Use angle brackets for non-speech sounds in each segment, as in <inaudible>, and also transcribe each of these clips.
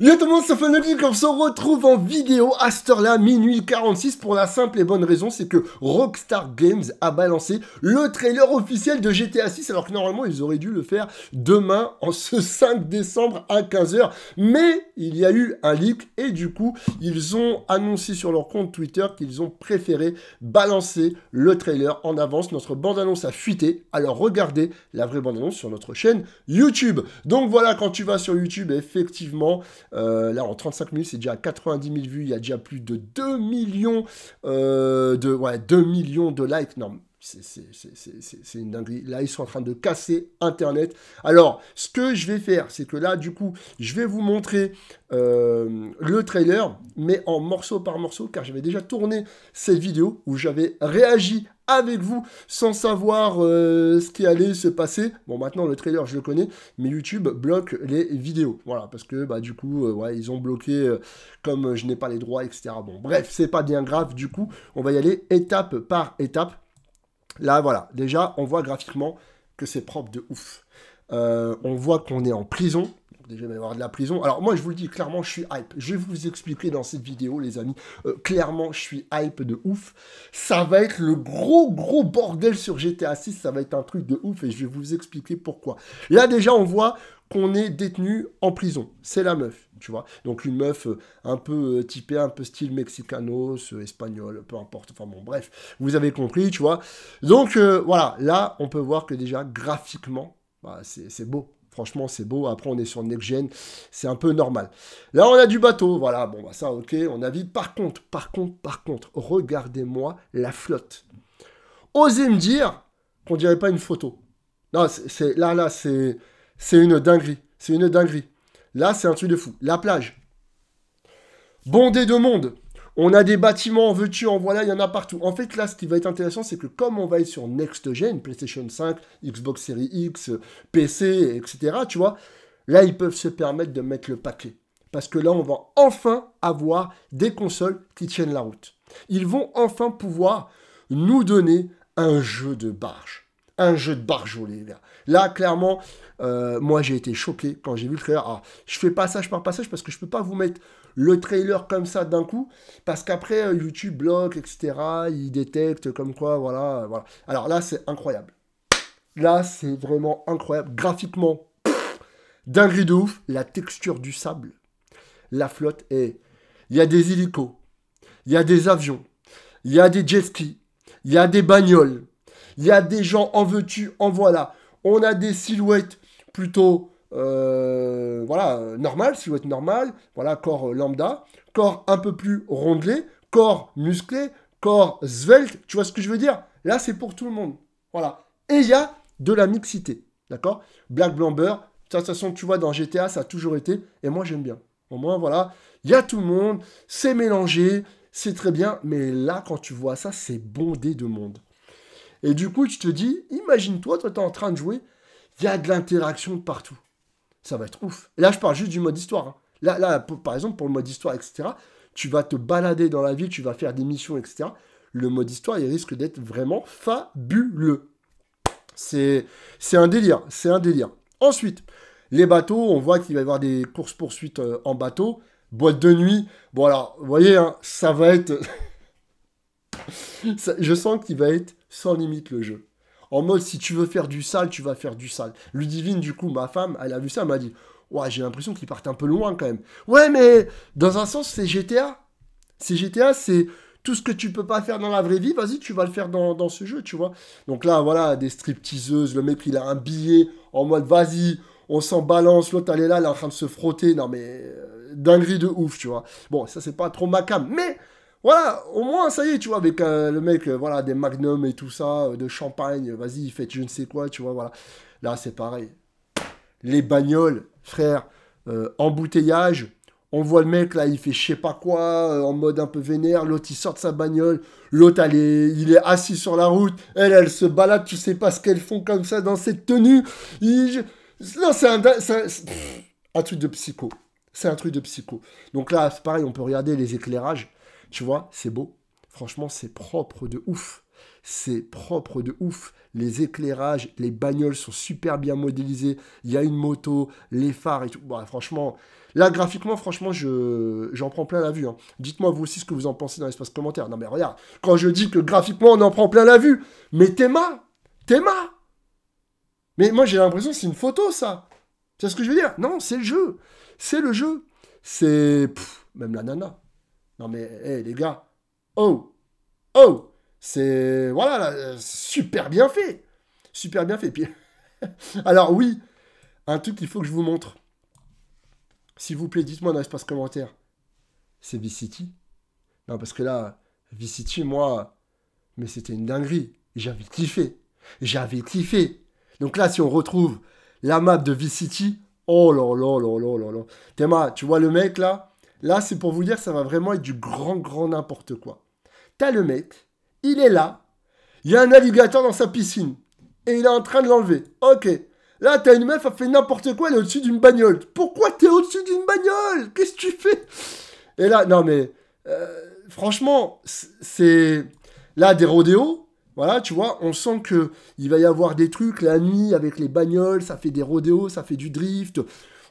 Yo tout le monde, c'est on se retrouve en vidéo à cette heure-là, minuit 46, pour la simple et bonne raison, c'est que Rockstar Games a balancé le trailer officiel de GTA 6, alors que normalement, ils auraient dû le faire demain, en ce 5 décembre à 15h, mais il y a eu un leak, et du coup, ils ont annoncé sur leur compte Twitter qu'ils ont préféré balancer le trailer en avance. Notre bande-annonce a fuité, alors regardez la vraie bande-annonce sur notre chaîne YouTube. Donc voilà, quand tu vas sur YouTube, effectivement... Euh, là, en 35 minutes, c'est déjà à 90 000 vues. Il y a déjà plus de 2 millions, euh, de, 2 millions de likes. Non, c'est une dinguerie. Là, ils sont en train de casser Internet. Alors, ce que je vais faire, c'est que là, du coup, je vais vous montrer euh, le trailer, mais en morceau par morceau, car j'avais déjà tourné cette vidéo où j'avais réagi avec vous sans savoir euh, ce qui allait se passer. Bon, maintenant, le trailer, je le connais, mais YouTube bloque les vidéos. Voilà, parce que, bah, du coup, euh, ils ont bloqué comme je n'ai pas les droits, etc. Bon, bref, c'est pas bien grave. Du coup, on va y aller étape par étape. Là, voilà, déjà, on voit graphiquement que c'est propre de ouf. Euh, on voit qu'on est en prison, déjà, il va y avoir de la prison. Alors, moi, je vous le dis clairement, je suis hype. Je vais vous expliquer dans cette vidéo, les amis. Euh, clairement, je suis hype de ouf. Ça va être le gros, gros bordel sur GTA 6. Ça va être un truc de ouf et je vais vous expliquer pourquoi. Là, déjà, on voit qu'on est détenu en prison. C'est la meuf, tu vois. Donc, une meuf euh, un peu euh, typée, un peu style mexicanos, espagnol, peu importe. Enfin, bon, bref, vous avez compris, tu vois. Donc, voilà, là, on peut voir que déjà, graphiquement, bah, c'est beau, Franchement, c'est beau. Après, on est sur Next Gen. C'est un peu normal. Là, on a du bateau. Voilà, bon, bah, ça, ok, on a vu. Par contre, par contre, par contre, regardez-moi la flotte. Osez me dire qu'on dirait pas une photo. Non, c'est, là, là, c'est, c'est une dinguerie. C'est une dinguerie. Là, c'est un truc de fou. La plage. Bondé de monde. On a des bâtiments, en veux-tu, en voilà, il y en a partout. En fait, là, ce qui va être intéressant, c'est que comme on va être sur Next Gen, PlayStation 5, Xbox Series X, PC, etc., tu vois, là, ils peuvent se permettre de mettre le paquet. Parce que là, on va enfin avoir des consoles qui tiennent la route. Ils vont enfin pouvoir nous donner un jeu de barge un jeu de barjolée. les Là, clairement, euh, moi, j'ai été choqué quand j'ai vu le trailer. Ah, je fais passage par passage parce que je ne peux pas vous mettre le trailer comme ça d'un coup, parce qu'après, euh, YouTube bloque, etc. Il détecte comme quoi, voilà, voilà. Alors là, c'est incroyable. Là, c'est vraiment incroyable. Graphiquement, dingue de ouf. La texture du sable, la flotte est... Il y a des hélicos, il y a des avions, il y a des jet skis, il y a des bagnoles, il y a des gens en veux-tu, en voilà. On a des silhouettes plutôt euh, voilà, normales, silhouette normale, voilà, corps lambda, corps un peu plus rondelé, corps musclé, corps svelte, tu vois ce que je veux dire Là, c'est pour tout le monde. Voilà. Et il y a de la mixité, d'accord Black Blamber, de toute façon, tu vois, dans GTA, ça a toujours été, et moi, j'aime bien. Au moins, voilà, il y a tout le monde, c'est mélangé, c'est très bien, mais là, quand tu vois ça, c'est bondé de monde. Et du coup, tu te dis, imagine-toi, toi, tu es en train de jouer, il y a de l'interaction partout. Ça va être ouf. là, je parle juste du mode histoire. Hein. Là, là par exemple, pour le mode histoire, etc., tu vas te balader dans la ville, tu vas faire des missions, etc. Le mode histoire, il risque d'être vraiment fabuleux. C'est un délire, c'est un délire. Ensuite, les bateaux, on voit qu'il va y avoir des courses-poursuites euh, en bateau, boîte de nuit. Bon alors, vous voyez, hein, ça va être... <laughs> je sens qu'il va être sans limite le jeu. En mode, si tu veux faire du sale, tu vas faire du sale. Ludivine, du coup, ma femme, elle a vu ça, elle m'a dit Ouais, j'ai l'impression qu'il partent un peu loin quand même. Ouais, mais dans un sens, c'est GTA. C'est GTA, c'est tout ce que tu peux pas faire dans la vraie vie, vas-y, tu vas le faire dans, ce jeu, tu vois. Donc là, voilà, des stripteaseuses, le mec, il a un billet en mode vas-y, on s'en balance, l'autre, elle est là, elle est en train de se frotter. Non, mais euh, dinguerie de ouf, tu vois. Bon, ça, c'est pas trop ma mais voilà, au moins, ça y est, tu vois, avec euh, le mec, euh, voilà, des magnums et tout ça, euh, de champagne, vas-y, faites je ne sais quoi, tu vois, voilà. Là, c'est pareil. Les bagnoles, frère, embouteillage, on voit le mec, là, il fait je sais pas quoi, en mode un peu vénère, l'autre, il sort de sa bagnole, l'autre, il est assis sur la route, elle, elle se balade, tu sais pas ce qu'elles font comme ça dans cette tenue. Non, c'est un... un truc de psycho. C'est un truc de psycho. Donc là, c'est pareil, on peut regarder les éclairages tu vois, c'est beau. Franchement, c'est propre de ouf. C'est propre de ouf. Les éclairages, les bagnoles sont super bien modélisées. Il y a une moto, les phares et tout. Bah, franchement, là, graphiquement, franchement, je, j'en prends plein la vue. Hein. Dites-moi vous aussi ce que vous en pensez dans l'espace commentaire. Non, mais regarde, quand je dis que graphiquement, on en prend plein la vue, mais Théma, Théma Mais moi, j'ai l'impression que c'est une photo, ça. C'est ce que je veux dire Non, c'est le jeu. C'est le jeu. C'est. Même la nana. Non mais, hey, eh, les gars, oh, oh, c'est, voilà, super bien fait. Super bien fait. Puis, <laughs> alors oui, un truc qu'il faut que je vous montre. S'il vous plaît, dites-moi dans l'espace commentaire. C'est V-City Non, parce que là, V-City, moi, mais c'était une dinguerie. J'avais kiffé. J'avais kiffé. Donc là, si on retrouve la map de V-City, oh là là là là là là. Théma, tu vois le mec là Là, c'est pour vous dire, ça va vraiment être du grand, grand n'importe quoi. T'as le mec, il est là, il y a un alligator dans sa piscine, et il est en train de l'enlever. Ok. Là, t'as une meuf, elle fait n'importe quoi, elle est au-dessus d'une bagnole. Pourquoi t'es au-dessus d'une bagnole Qu'est-ce que tu fais Et là, non mais, euh, franchement, c'est... Là, des rodéos, voilà, tu vois, on sent que il va y avoir des trucs la nuit avec les bagnoles, ça fait des rodéos, ça fait du drift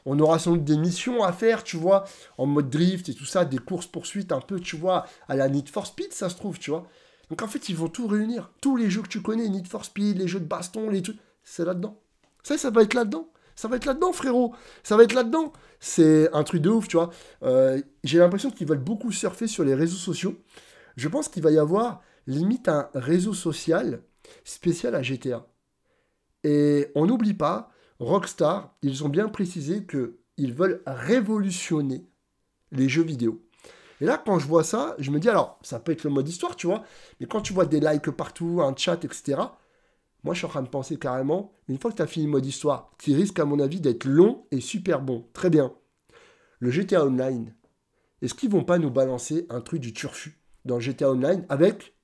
on aura sans doute des missions à faire, tu vois, en mode drift et tout ça, des courses-poursuites un peu, tu vois, à la Need for Speed, ça se trouve, tu vois. Donc en fait, ils vont tout réunir. Tous les jeux que tu connais, Need for Speed, les jeux de baston, les trucs, c'est là-dedans. Ça, ça va être là-dedans. Ça va être là-dedans, frérot. Ça va être là-dedans. C'est un truc de ouf, tu vois. Euh, j'ai l'impression qu'ils veulent beaucoup surfer sur les réseaux sociaux. Je pense qu'il va y avoir limite un réseau social spécial à GTA. Et on n'oublie pas Rockstar, ils ont bien précisé qu'ils veulent révolutionner les jeux vidéo. Et là, quand je vois ça, je me dis, alors, ça peut être le mode histoire, tu vois, mais quand tu vois des likes partout, un chat, etc., moi, je suis en train de penser carrément, une fois que tu as fini le mode histoire, qui risque, à mon avis, d'être long et super bon, très bien, le GTA Online, est-ce qu'ils vont pas nous balancer un truc du turfu dans GTA Online avec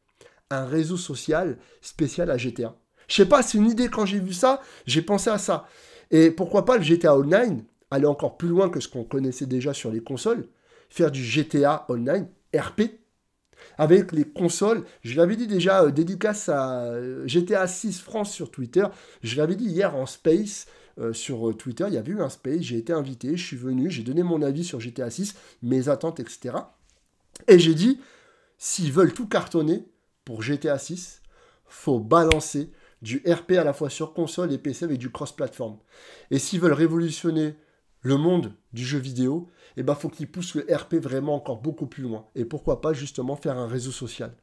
un réseau social spécial à GTA je sais pas, c'est une idée quand j'ai vu ça, j'ai pensé à ça. Et pourquoi pas le GTA Online, aller encore plus loin que ce qu'on connaissait déjà sur les consoles, faire du GTA Online RP avec les consoles. Je l'avais dit déjà, euh, dédicace à euh, GTA 6 France sur Twitter. Je l'avais dit hier en Space. Euh, sur Twitter, il y avait eu un space, j'ai été invité, je suis venu, j'ai donné mon avis sur GTA 6, mes attentes, etc. Et j'ai dit, s'ils veulent tout cartonner pour GTA 6, faut balancer du RP à la fois sur console et PC avec du cross-platform. Et s'ils veulent révolutionner le monde du jeu vidéo, il eh ben faut qu'ils poussent le RP vraiment encore beaucoup plus loin. Et pourquoi pas justement faire un réseau social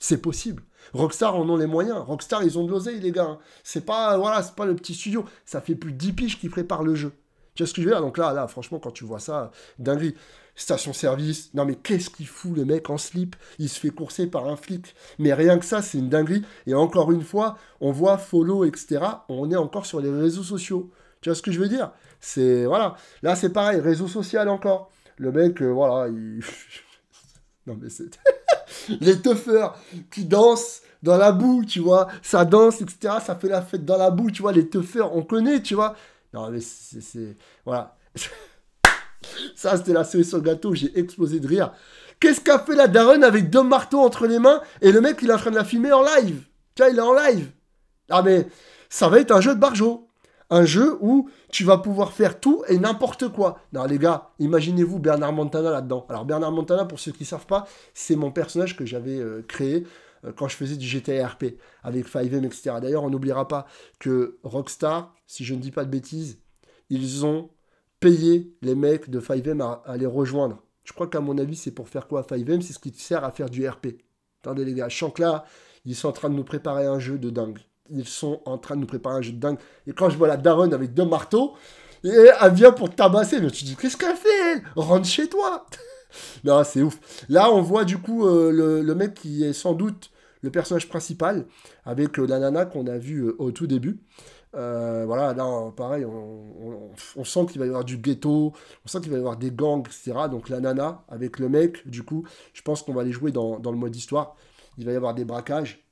c'est possible. Rockstar en ont les moyens. Rockstar, ils ont de l'oseille, les gars. Hein. C'est pas, voilà, c'est pas le petit studio. Ça fait plus de 10 piges qui préparent le jeu. Tu vois ce que je veux dire Donc là, là, franchement, quand tu vois ça, dinguerie station-service. Non mais qu'est-ce qu'il fout le mec en slip Il se fait courser par un flic. Mais rien que ça, c'est une dinguerie. Et encore une fois, on voit follow, etc. On est encore sur les réseaux sociaux. Tu vois ce que je veux dire C'est voilà. Là, c'est pareil, réseau social encore. Le mec, euh, voilà, il... <laughs> non mais c'est <laughs> les teufeurs qui dansent dans la boue, tu vois. Ça danse, etc. Ça fait la fête dans la boue, tu vois. Les teufeurs, on connaît, tu vois. Non mais c'est voilà. <laughs> Ça, c'était la série sur le gâteau, j'ai explosé de rire. Qu'est-ce qu'a fait la daronne avec deux marteaux entre les mains et le mec, il est en train de la filmer en live Tiens, il est en live Ah, mais ça va être un jeu de barjo. Un jeu où tu vas pouvoir faire tout et n'importe quoi. Non, les gars, imaginez-vous Bernard Montana là-dedans. Alors, Bernard Montana, pour ceux qui ne savent pas, c'est mon personnage que j'avais euh, créé euh, quand je faisais du GTRP avec 5M, etc. D'ailleurs, on n'oubliera pas que Rockstar, si je ne dis pas de bêtises, ils ont payer les mecs de 5M à, les rejoindre. Je crois qu'à mon avis, c'est pour faire quoi 5M C'est ce qui sert à faire du RP. Attendez les gars, je que là, ils sont en train de nous préparer un jeu de dingue. Ils sont en train de nous préparer un jeu de dingue. Et quand je vois la baronne avec deux marteaux, et elle vient pour tabasser, mais tu te dis, qu'est-ce qu'elle fait Rentre chez toi <laughs> Non, c'est ouf. Là, on voit du coup euh, le, mec qui est sans doute le personnage principal, avec euh, la nana qu'on a vu euh, au tout début. Euh, voilà, là, pareil, on, sent qu'il va y avoir du ghetto, on sent qu'il va y avoir des gangs, etc. Donc la nana avec le mec, du coup, je pense qu'on va les jouer dans, le mode histoire. Il va y avoir des braquages.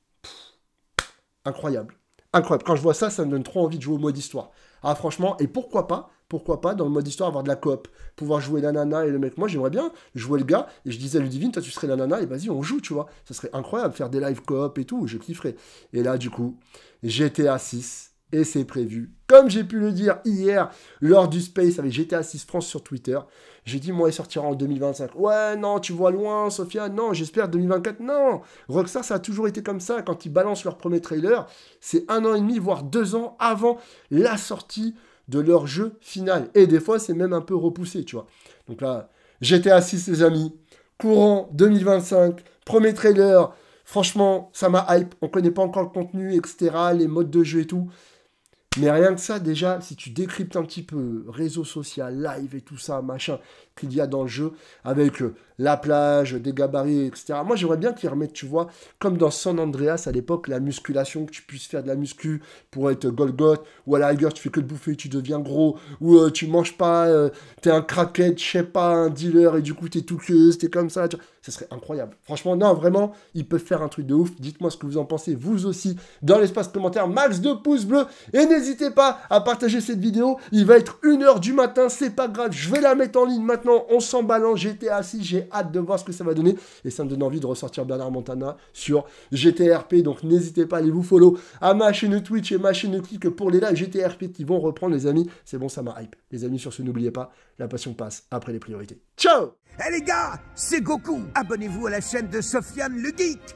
incroyable. Incroyable. Quand je vois ça, ça me donne trop envie de jouer au mode histoire. Ah, franchement, et pourquoi pas pourquoi pas dans le mode histoire avoir de la coop, pouvoir jouer la nana et le mec. Moi j'aimerais bien jouer le gars et je disais à Ludivine, toi tu serais la nana et vas-y on joue, tu vois. Ça serait incroyable, faire des live coop et tout, je kifferais. Et là du coup, GTA 6, et c'est prévu. Comme j'ai pu le dire hier lors du Space avec GTA 6 France sur Twitter, j'ai dit moi il sortira en 2025. Ouais non tu vois loin Sofia, non j'espère 2024, non Rockstar ça a toujours été comme ça, quand ils balancent leur premier trailer, c'est un an et demi voire deux ans avant la sortie de leur jeu final. Et des fois c'est même un peu repoussé tu vois. Donc là GTA 6 les amis, courant 2025, premier trailer, franchement ça m'a hype, on connaît pas encore le contenu etc, les modes de jeu et tout. Mais rien que ça, déjà, si tu décryptes un petit peu réseau social, live et tout ça, machin, qu'il y a dans le jeu, avec euh, la plage, des gabarits, etc. Moi, j'aimerais bien qu'ils remettent, tu vois, comme dans San Andreas à l'époque, la musculation, que tu puisses faire de la muscu pour être Golgot, ou à la tu fais que de bouffer, tu deviens gros, ou euh, tu manges pas, euh, t'es un craquette, je sais pas, un dealer, et du coup, t'es tout queuse, t'es comme ça, tu vois. Ce serait incroyable. Franchement, non, vraiment, ils peuvent faire un truc de ouf. Dites-moi ce que vous en pensez, vous aussi, dans l'espace commentaire. Max de pouces bleus. Et n'hésitez pas à partager cette vidéo. Il va être 1h du matin, c'est pas grave. Je vais la mettre en ligne maintenant. On s'en balance. GTA 6, j'ai hâte de voir ce que ça va donner. Et ça me donne envie de ressortir Bernard Montana sur GTRP. Donc n'hésitez pas à aller vous follow à ma chaîne Twitch et ma chaîne Click pour les lives GTRP qui vont reprendre, les amis. C'est bon, ça m'a hype. Les amis, sur ce, n'oubliez pas, la passion passe après les priorités. Ciao eh les gars, c'est Goku. Abonnez-vous à la chaîne de Sofiane le Geek.